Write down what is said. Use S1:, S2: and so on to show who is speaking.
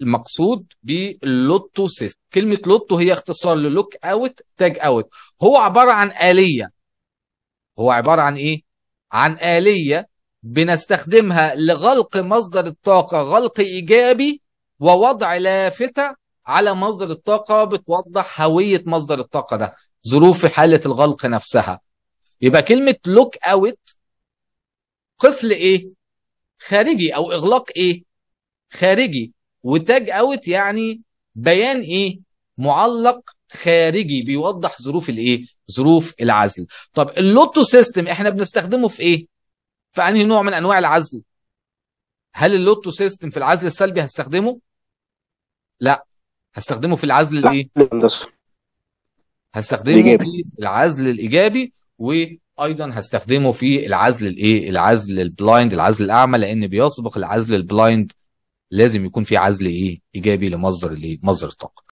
S1: المقصود باللوتو سيستم كلمة لوتو هي اختصار للوك اوت تاج اوت هو عبارة عن آلية هو عبارة عن ايه عن آلية بنستخدمها لغلق مصدر الطاقة غلق ايجابي ووضع لافتة على مصدر الطاقة بتوضح هوية مصدر الطاقة ده ظروف حالة الغلق نفسها يبقى كلمة لوك اوت قفل ايه خارجي او اغلاق ايه خارجي وتاج اوت يعني بيان ايه معلق خارجي بيوضح ظروف الايه ظروف العزل طب اللوتو سيستم احنا بنستخدمه في ايه في انهي نوع من انواع العزل هل اللوتو سيستم في العزل السلبي هستخدمه لا هستخدمه في العزل الايه هستخدمه في العزل الايجابي وايضا هستخدمه في العزل الايه العزل البلايند العزل الاعمى لان بيسبق العزل البلايند لازم يكون في عزل ايه ايجابي لمصدر الايه مصدر الطاقه